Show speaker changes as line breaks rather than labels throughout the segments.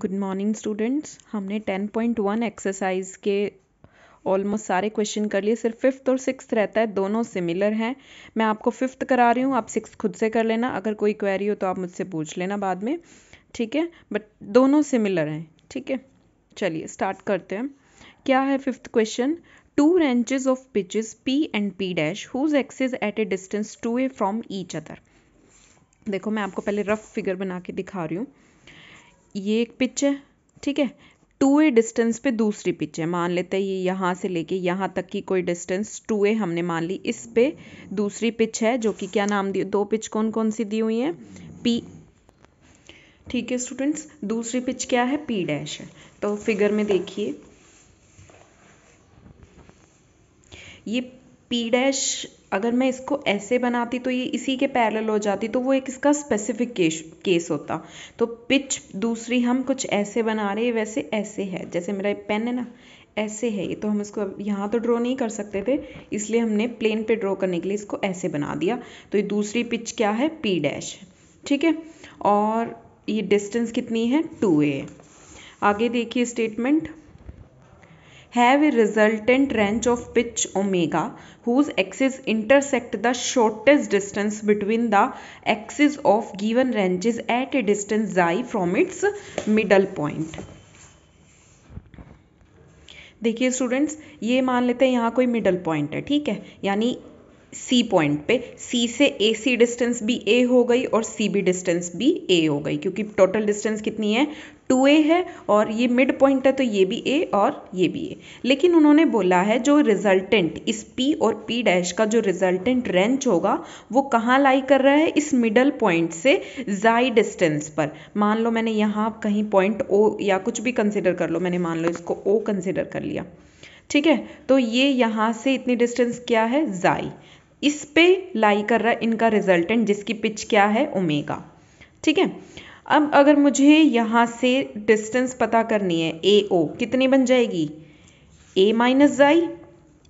Good morning students हमने 10.1 exercise के almost सारे क्वेश्चन कर लिए सिर्फ फिफ्थ और सिक्स रहता है दोनों सिमिलर हैं मैं आपको फिफ्थ करा रही हूँ आप सिक्स खुद से कर लेना अगर कोई क्वेरी हो तो आप मुझसे पूछ लेना बाद में ठीक है बट दोनों सिमिलर हैं ठीक है चलिए स्टार्ट करते हैं क्या है fifth question two wrenches of pitches P and P dash whose axes at a distance two a from each other देखो मैं आपको पहले रफ फिगर बना के दिखा रही हूँ ये एक पिच है ठीक है टू ए डिस्टेंस पे दूसरी पिच है मान लेते हैं ये यहाँ से लेके यहाँ तक की कोई डिस्टेंस टू ए हमने मान ली इस पे दूसरी पिच है जो कि क्या नाम दिए दो पिच कौन कौन सी दी हुई है पी ठीक है स्टूडेंट्स दूसरी पिच क्या है पी डैश है तो फिगर में देखिए ये पी डैश अगर मैं इसको ऐसे बनाती तो ये इसी के पैरेलल हो जाती तो वो एक इसका स्पेसिफिक केस केस होता तो पिच दूसरी हम कुछ ऐसे बना रहे वैसे ऐसे है जैसे मेरा पेन है ना ऐसे है ये तो हम इसको यहाँ तो ड्रॉ नहीं कर सकते थे इसलिए हमने प्लेन पे ड्रॉ करने के लिए इसको ऐसे बना दिया तो ये दूसरी पिच क्या है पी डैश ठीक है और ये डिस्टेंस कितनी है टू ए आगे देखिए statement have a resultant range of pitch omega whose axes intersect the shortest distance between the axes of given ranges at a distance xi from its middle point. देखिए students ये मान लेते हैं यहाँ कोई middle point है ठीक है यानी सी पॉइंट पे सी से ए सी डिस्टेंस भी ए हो गई और सी बी डिस्टेंस भी ए हो गई क्योंकि टोटल डिस्टेंस कितनी है टू ए है और ये मिड पॉइंट है तो ये भी ए और ये भी ए लेकिन उन्होंने बोला है जो रिजल्टेंट इस पी और पी डैश का जो रिजल्टेंट रेंच होगा वो कहाँ लाई कर रहा है इस मिडल पॉइंट से जाई डिस्टेंस पर मान लो मैंने यहाँ कहीं पॉइंट ओ या कुछ भी कंसिडर कर लो मैंने मान लो इसको ओ कंसिडर कर लिया ठीक है तो ये यहाँ से इतनी डिस्टेंस क्या है जाई इस पे लाई कर रहा है इनका रिजल्टेंट जिसकी पिच क्या है ओमेगा ठीक है अब अगर मुझे यहाँ से डिस्टेंस पता करनी है ए ओ कितनी बन जाएगी ए माइनस जाई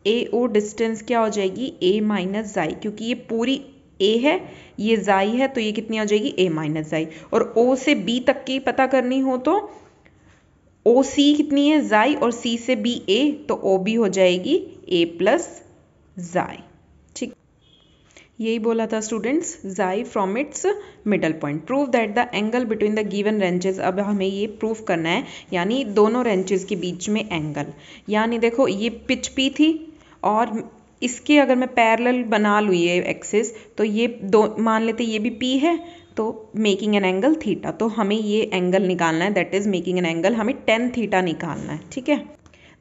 ए ओ डिस्टेंस क्या हो जाएगी ए माइनस जाई क्योंकि ये पूरी ए है ये जाई है तो ये कितनी हो जाएगी ए माइनस जाई और ओ से बी तक की पता करनी हो तो ओ सी कितनी है जाई और सी से बी ए तो ओ बी हो जाएगी ए प्लस जाई यही बोला था स्टूडेंट्स जाई from its middle point prove that the angle between the given wrenches अब हमें ये प्रूव करना है यानी दोनों रेंचेज के बीच में एंगल यानी देखो ये पिच पी थी और इसके अगर मैं पैरेलल बना लूँ ये एक्सेस तो ये दो मान लेते ये भी पी है तो मेकिंग एन एंगल थीटा तो हमें ये एंगल निकालना है that is making an angle हमें टेन थीटा निकालना है ठीक है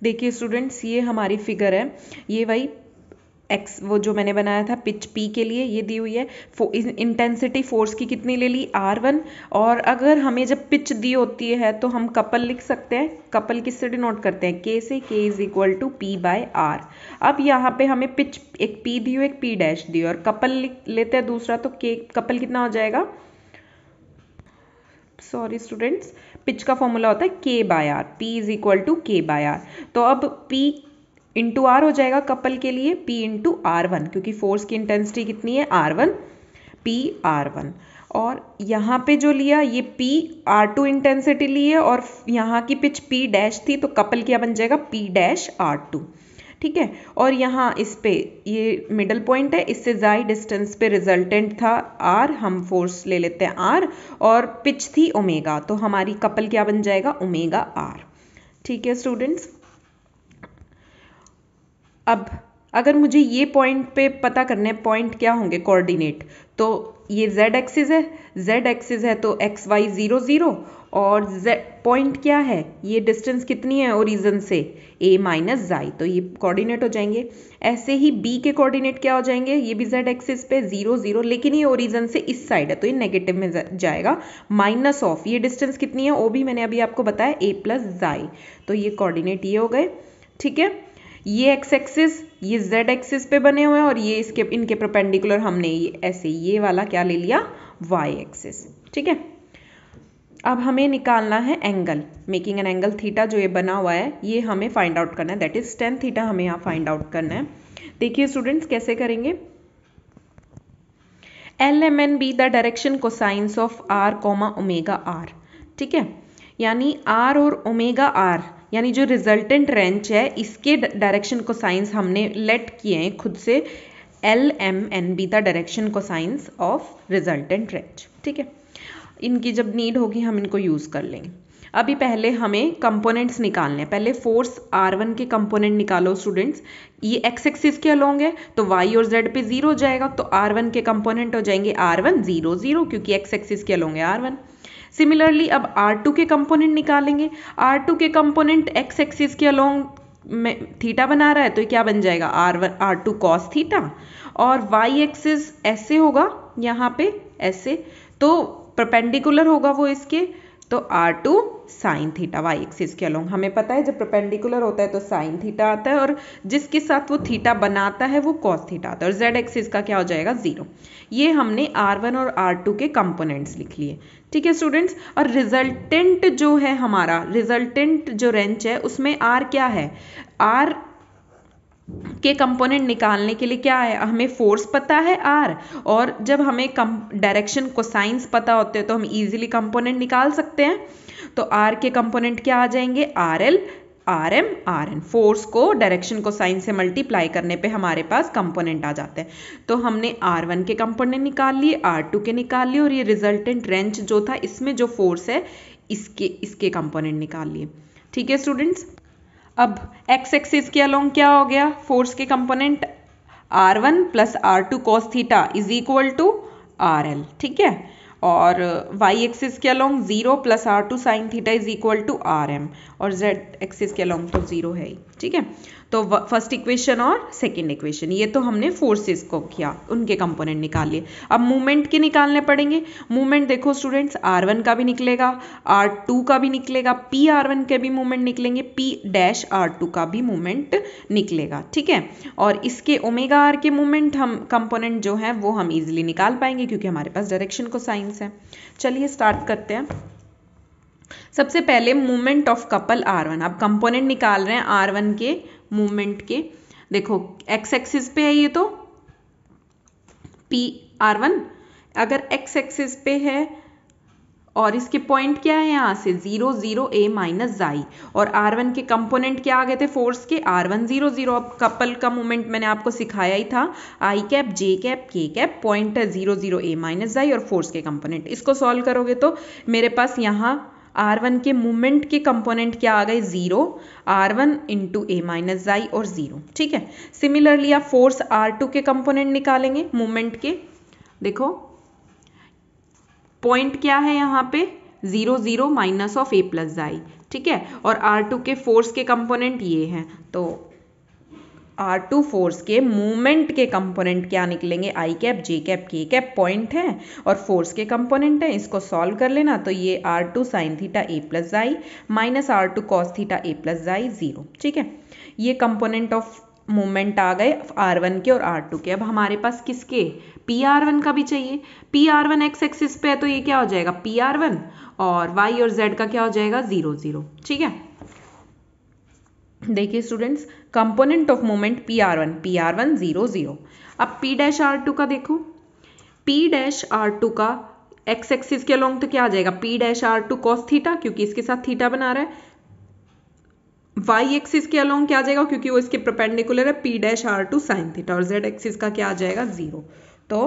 देखिए स्टूडेंट्स ये हमारी फिगर है ये वही एक्स वो जो मैंने बनाया था पिच पी के लिए ये दी हुई है फो, इंटेंसिटी फोर्स की कितनी ले ली आर वन और अगर हमें जब पिच दी होती है तो हम कपल लिख सकते हैं कपल किससे डिनोट करते हैं के से K is equal to P by R अब यहाँ पे हमें पिच एक पी दी हो एक पी डैश दी हो और कपल लिख लेते हैं दूसरा तो के कपल कितना हो जाएगा सॉरी स्टूडेंट्स पिच का फॉर्मूला होता है K by R P is equal to K by R तो अब पी इंटू आर हो जाएगा कपल के लिए पी इंटू आर वन क्योंकि फोर्स की इंटेंसिटी कितनी है R one P R one और यहाँ पे जो लिया ये पी आर टू इंटेंसिटी ली है और यहाँ की पिच पी डैश थी तो कपल क्या बन जाएगा पी डैश आर टू ठीक है और यहाँ इस पे ये मिडल पॉइंट है इससे जाई डिस्टेंस पे रिजल्टेंट था आर हम फोर्स ले लेते हैं आर और पिच थी ओमेगा तो हमारी कपल क्या बन जाएगा ओमेगा आर ठीक है स्टूडेंट्स अब अगर मुझे ये पॉइंट पे पता करने पॉइंट क्या होंगे कोऑर्डिनेट तो ये z एक्सिस है z एक्सिस है तो एक्स वाई ज़ीरो ज़ीरो और z पॉइंट क्या है ये डिस्टेंस कितनी है ओरिजन से a माइनस जाई तो ये कोऑर्डिनेट हो जाएंगे ऐसे ही b के कोऑर्डिनेट क्या हो जाएंगे ये भी z एक्सिस पे ज़ीरो ज़ीरो लेकिन ये ओरिजन से इस साइड है तो ये नेगेटिव में जाएगा माइनस ऑफ ये डिस्टेंस कितनी है वो भी मैंने अभी आपको बताया ए प्लस जाई तो ये कॉर्डिनेट ये हो गए ठीक है ये एक्स एक्सिस ये जेड एक्सिस पे बने हुए हैं और ये इसके इनके प्रपेंडिकुलर हमने ये ऐसे ये वाला क्या ले लिया वाई एक्सिस ठीक है अब हमें निकालना है angle making an angle theta जो ये बना हुआ है ये हमें फाइंड आउट करना है दैट इज टेन थीटा हमें यहाँ फाइंड आउट करना है देखिए स्टूडेंट्स कैसे करेंगे L M N B the direction sines of R comma omega R ठीक है यानी आर और ओमेगा आर यानी जो रिजल्टेंट रेंच है इसके डायरेक्शन को साइंस हमने लेट किए हैं खुद से L M N B the direction को साइंस ऑफ रिजल्टेंट रेंच ठीक है इनकी जब नीड होगी हम इनको यूज़ कर लेंगे अभी पहले हमें कंपोनेंट्स निकालने हैं पहले फोर्स आर वन के कंपोनेंट निकालो स्टूडेंट्स ये एक्स एक्सिस के है तो वाई और जेड पे जीरो जाएगा तो आर वन के कंपोनेंट हो जाएंगे आर वन जीरो जीरो क्योंकि एक्स एक्सिस के है आर वन सिमिलरली अब R2 के कंपोनेंट निकालेंगे R2 के कंपोनेंट एक्स एक्सिस के अलोंग में थीटा बना रहा है तो क्या बन जाएगा R one R two cos theta और वाई एक्सिस ऐसे होगा यहाँ पे ऐसे तो परपेंडिकुलर होगा वो इसके तो R two sine theta Y axis के अलोंग हमें पता है जब प्रपेंडिकुलर होता है तो साइन थीटा आता है और जिसके साथ वो थीटा बनाता है वो कॉस थीटा आता है और जेड एक्सिस का क्या हो जाएगा जीरो ये हमने आर वन और आर टू के कंपोनेंट्स लिख लिए ठीक है स्टूडेंट्स और रिजल्टेंट जो है हमारा रिजल्टेंट जो रेंच है उसमें आर क्या है आर के कंपोनेंट निकालने के लिए क्या है हमें फोर्स पता है आर और जब हमें कम डायरेक्शन को साइंस पता होते हैं तो हम इजीली कंपोनेंट निकाल सकते हैं तो आर के कंपोनेंट क्या आ जाएंगे R L R M R N force को डायरेक्शन को साइन से मल्टीप्लाई करने पे हमारे पास कंपोनेंट आ जाते हैं तो हमने आर वन के कंपोनेंट निकाल लिए आर टू के निकाल लिए और ये रिजल्टेंट रेंच जो था इसमें जो फोर्स है इसके इसके कंपोनेंट निकाल लिए ठीक है स्टूडेंट्स अब एक्स एक्सिस के अलोंग क्या हो गया फोर्स के component R one plus R two cos theta is equal to R L ठीक है और वाई uh, एक्सिस के along zero plus R two sine theta is equal to R M और जेड एक्सिस के along तो zero है ही ठीक है तो फर्स्ट इक्वेशन और सेकेंड इक्वेशन ये तो हमने फोर्सेस को किया उनके कंपोनेंट निकाल लिए अब मूवमेंट के निकालने पड़ेंगे मूवमेंट देखो स्टूडेंट्स आर वन का भी निकलेगा आर टू का भी निकलेगा पी आर वन के भी मूवमेंट निकलेंगे पी डैश आर टू का भी मूवमेंट निकलेगा ठीक है और इसके ओमेगा आर के मूवमेंट हम कंपोनेंट जो है वो हम इजिली निकाल पाएंगे क्योंकि हमारे पास डायरेक्शन को साइंस है चलिए स्टार्ट करते हैं सबसे पहले movement of couple R one अब कंपोनेंट निकाल रहे हैं आर वन के मूवमेंट के देखो एक्स एक्सिस पे है ये तो पी आर वन अगर एक्स एक्सिस पे है और इसके पॉइंट क्या है यहाँ से जीरो जीरो ए माइनस जाई और आर वन के कंपोनेंट क्या आ गए थे फोर्स के आर वन जीरो जीरो अब कपल का मूवमेंट मैंने आपको सिखाया ही था I cap J cap K cap point है जीरो जीरो ए माइनस जाई और फोर्स के कंपोनेंट इसको सॉल्व करोगे तो मेरे पास यहाँ आर वन के मूवमेंट के कंपोनेंट क्या आ गए zero R one into A minus जाई और जीरो ठीक है सिमिलरली आप फोर्स आर टू के कंपोनेंट निकालेंगे मूवमेंट के देखो पॉइंट क्या है यहाँ पे zero zero minus of A plus जाई ठीक है और आर टू के फोर्स के कंपोनेंट ये हैं तो आर टू फोर्स के मूवमेंट के कंपोनेंट क्या निकलेंगे I cap J cap K cap point हैं और फोर्स के कंपोनेंट हैं इसको सॉल्व कर लेना तो ये R two sine theta A plus जाई minus R two cos theta A plus जाई ज़ीरो ठीक है ये कंपोनेंट ऑफ मूवमेंट आ गए आर वन के और आर टू के अब हमारे पास किसके पी आर वन का भी चाहिए P R one X axis पे है तो ये क्या हो जाएगा पी आर वन और वाई और जेड का क्या हो जाएगा ज़ीरो ज़ीरो ठीक है देखिए students component of moment P R one P R one zero zero अब पी डैश आर टू का देखो पी डैश आर टू का एक्स एक्सिस के अलोंग तो क्या आ जाएगा P dash R two cos theta क्योंकि इसके साथ थीटा बना रहा है वाई एक्सिस के अलोंग क्या आ जाएगा क्योंकि वो इसके प्रपेंडिकुलर है P dash R two sine theta और जेड एक्सिस का क्या आ जाएगा जीरो तो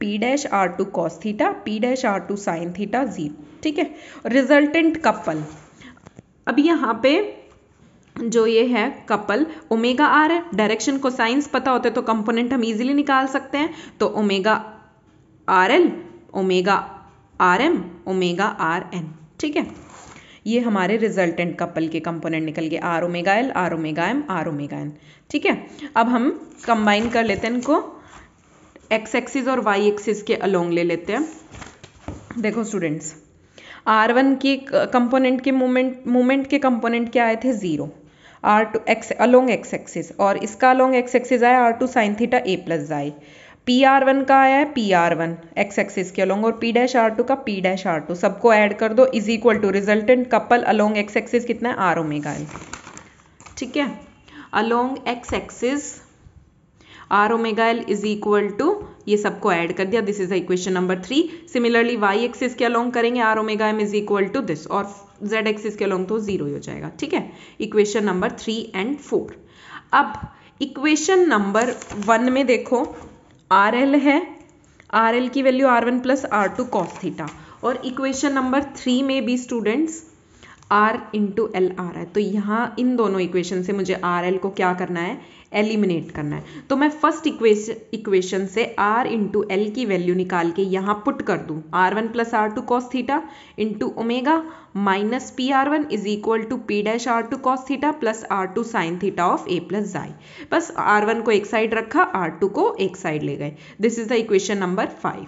P dash R two cos theta P dash R two sine theta zero ठीक है रिजल्टेंट कपल अब यहाँ पे जो ये है कपल ओमेगा आर है डायरेक्शन को साइंस पता होते तो कंपोनेंट हम इजीली निकाल सकते हैं तो omega R L omega R M omega R N ठीक है ये हमारे रिजल्टेंट कपल के कंपोनेंट निकल गए R omega L R omega M R omega N ठीक है अब हम कंबाइन कर लेते हैं इनको एक्स एक्सिस और वाई एक्सिस के अलोंग ले लेते हैं देखो स्टूडेंट्स आर वन uh, के कंपोनेंट के मोमेंट मोमेंट के कंपोनेंट क्या आए थे zero R two X along X axis और इसका अलोंग एक्स एक्सिस आया R two sine theta A plus जाए पी आर वन का आया है P R one X axis के अलोंग और पी डैश आर टू का पी डैश आर टू सबको ऐड कर दो is equal to resultant couple along X axis कितना है आर ओमेगा ठीक है along X axis R omega L is equal to ये सबको ऐड कर दिया this is equation number three similarly Y axis के अलोंग करेंगे R omega M is equal to this और जेड एक्सिस के अलोंग तो जीरो हो जाएगा ठीक है equation number three and four अब इक्वेशन नंबर वन में देखो आर एल है आर एल की value R one plus R two cos theta और इक्वेशन नंबर थ्री में भी स्टूडेंट्स आर इंटू एल आ रहा है तो यहाँ इन दोनों इक्वेशन से मुझे आर एल को क्या करना है एलिमिनेट करना है तो मैं फर्स्ट इक्वेशन से आर इंटू एल की वैल्यू निकाल के यहाँ पुट कर दूँ R one plus R two cos theta into omega minus P R one is equal to P dash R two cos theta plus R two sine theta of A plus जाई बस are one को एक side रखा are two को एक side ले गए this is the equation number five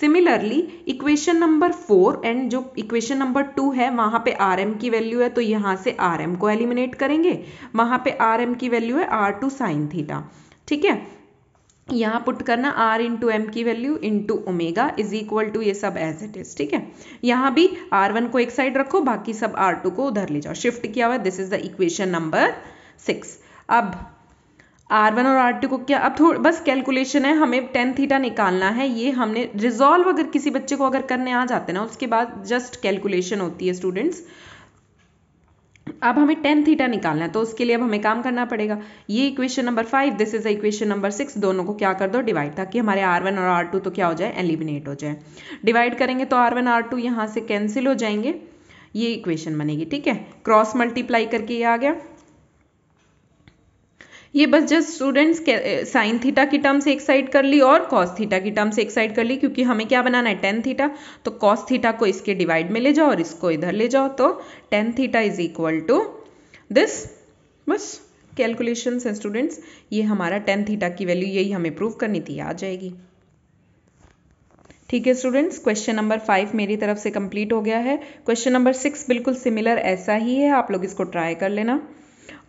similarly equation number four and जो इक्वेशन नंबर टू है वहां पे आर एम की वैल्यू है तो यहाँ से आर एम को एलिमिनेट करेंगे वहां पे आर एम की वैल्यू है आर टू साइन थीटा ठीक है यहाँ पुट करना इन इंटू एम की value into omega is equal to ये सब एज इट इज ठीक है यहाँ भी आर वन को एक साइड रखो बाकी सब आर टू को उधर ले जाओ शिफ्ट किया हुआ this is the equation number six अब आर वन और आर टू को क्या अब थोड़ा बस कैलकुलेशन है हमें टेन थीटा निकालना है ये हमने रिजॉल्व अगर किसी बच्चे को अगर करने आ जाते ना उसके बाद जस्ट कैलकुलेशन होती है स्टूडेंट्स अब हमें टेन थीटा निकालना है तो उसके लिए अब हमें काम करना पड़ेगा ये equation number five this is equation number six दोनों को क्या कर दो डिवाइड ताकि हमारे आर वन और आर टू तो क्या हो जाए एलिमिनेट हो जाए डिवाइड करेंगे तो आर वन आर टू यहाँ से कैंसिल हो जाएंगे ये इक्वेशन बनेगी ठीक है क्रॉस मल्टीप्लाई करके ये आ गया ये बस जस्ट स्टूडेंट्स साइन थीटा की टर्म से एक साइड कर ली और कॉस थीटा की टर्म से एक साइड कर ली क्योंकि हमें क्या बनाना है टेन थीटा तो कॉस थीटा को इसके डिवाइड में ले जाओ और इसको इधर ले जाओ तो tan theta is equal to this बस कैलकुलेशन है स्टूडेंट्स ये हमारा टेन थीटा की वैल्यू यही हमें प्रूव करनी थी आ जाएगी ठीक है स्टूडेंट्स क्वेश्चन नंबर फाइव मेरी तरफ से कंप्लीट हो गया है क्वेश्चन नंबर सिक्स बिल्कुल सिमिलर ऐसा ही है आप लोग इसको ट्राई कर लेना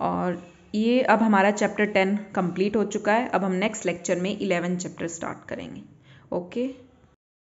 और ये अब हमारा चैप्टर टेन कंप्लीट हो चुका है अब हम नेक्स्ट लेक्चर में इलेवन चैप्टर स्टार्ट करेंगे ओके